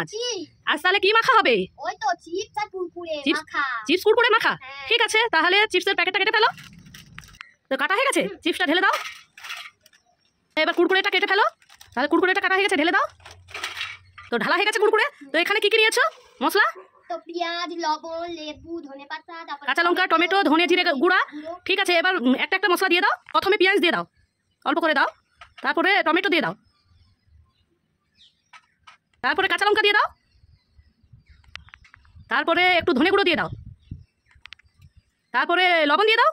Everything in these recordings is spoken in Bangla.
মাছ আজ তাহলে কি মাখা হবে ওই তো চিপস কুড়কুড়ে মাখা হ্যাঁ। ঠিক আছে তাহলে চিপসের প্যাকেটটা কেটে ফেলো তো কাটা হয়ে গেছে চিপসটা ঢেলে দাও এবার কুড়কুড়েটা কেটে ফেলো তাহলে কুরকুরেটা কাটা হয়ে গেছে ঢেলে দাও তো ঢালা হয়ে গেছে কুড়কুড়ে তো এখানে কি কি নিয়েছো মশলা কাঁচা লঙ্কা টমেটো ধনে জিরে গুঁড়া ঠিক আছে এবার একটা একটা মশলা দিয়ে দাও প্রথমে পেঁয়াজ দিয়ে দাও অল্প করে দাও তারপরে টমেটো দিয়ে দাও তারপরে কাঁচা লঙ্কা দিয়ে দাও তারপরে একটু ধনে গুঁড়ো দিয়ে দাও তারপরে লবণ দিয়ে দাও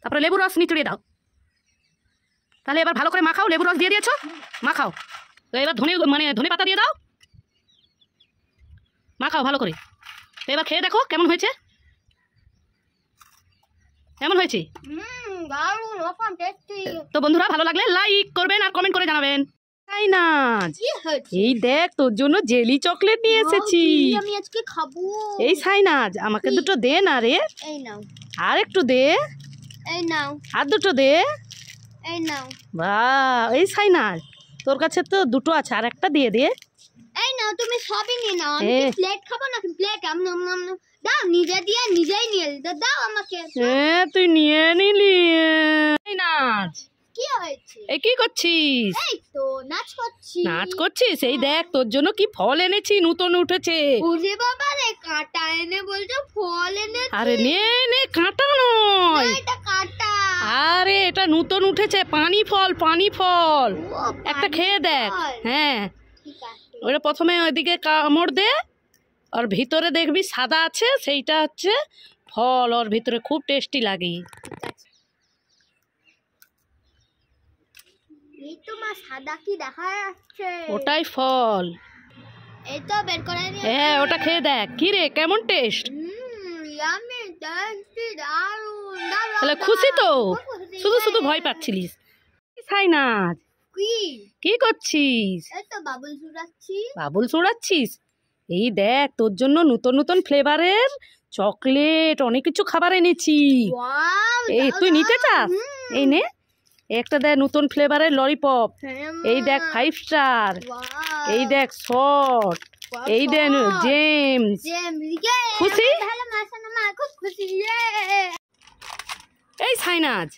তারপরে লেবুর রস নিচড়িয়ে দাও তাহলে এবার ভালো করে মাখাও লেবুর রস দিয়ে দিয়েছ মাখাও তো এবার ধনে মানে ধনে পাতা দিয়ে দাও মাখাও ভালো করে তো এবার খেয়ে দেখো কেমন হয়েছে কেমন হয়েছে তো বন্ধুরা ভালো লাগলে লাইক করবেন আর কমেন্ট করে জানাবেন এই দেখ তোর জন্য জেলি চকলেট নিয়ে এসেছি খাবো এই সাইনাজ আমাকে দুটো দে না রে নাও আর একটু দে নাও আর দুটো দে এই নাও বাহ এই সাইনাজ তোর কাছে তো দুটো আছে আর একটা দিয়ে দে এই তুমি সবই নিয়ে নাও খাবো দাও দিয়ে নিয়ে তুই নিয়ে নিলি কি এই কি করছিস এই তো নাচ করছি নাচ করছিস এই দেখ তোর জন্য কি ফল এনেছি নতুন উঠেছে ওরে বাবা রে কাঁটা এনে বলছো ফল এনে আরে নে নে কাঁটা নয় এটা কাঁটা আরে এটা নতুন উঠেছে পানি ফল পানি ফল একটা খেয়ে দেখ হ্যাঁ ওটা প্রথমে ওইদিকে কামড় দে আর ভিতরে দেখবি সাদা আছে সেইটা হচ্ছে ফল ওর ভিতরে খুব টেস্টি লাগে তো সাদা কি দেখা যাচ্ছে ওটাই ফল এই তো বের করে হ্যাঁ ওটা খেয়ে দেখ কি রে কেমন টেস্ট তাহলে খুশি তো শুধু শুধু ভয় পাচ্ছিলিস সাইনাজ কি করছিস বাবুল সুড়াচ্ছিস এই দেখ তোর জন্য নতুন নতুন ফ্লেভারের চকলেট অনেক কিছু খাবার এনেছি এই তুই নিতে চাস এই নে একটা দেয় নতুন ফ্লেভারের ললিপপ হ্যাঁ, এই দেখ ফাইভ স্টার এই দেখ শর্ট এই দেন জেমস খুশি এই সাইনাজ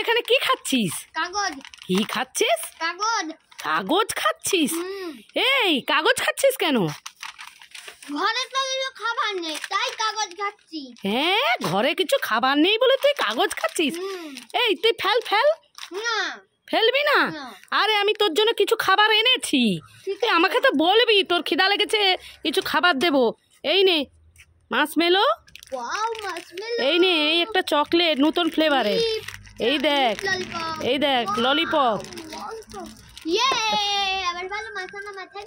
এখানে কি খাচ্ছিস কি খাচ্ছিস কাগজ কাগজ খাচ্ছিস এই কাগজ খাচ্ছিস কেন ঘরে তো কিছু খাবার নেই তাই কাগজ খাচ্ছি হ্যাঁ ঘরে কিছু খাবার নেই বলে তুই কাগজ খাচ্ছিস এই তুই ফেল ফেল না ফেলবি না আরে আমি তোর জন্য কিছু খাবার এনেছি তুই আমাকে তো বলবি তোর খিদা লেগেছে কিছু খাবার দেব এই নে মাছ মেলো এই নে এই একটা চকলেট নতুন ফ্লেভারের এই দেখ এই দেখ ললিপপ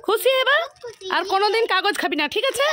খুশি এবার আর কোনোদিন কাগজ খাবি না ঠিক আছে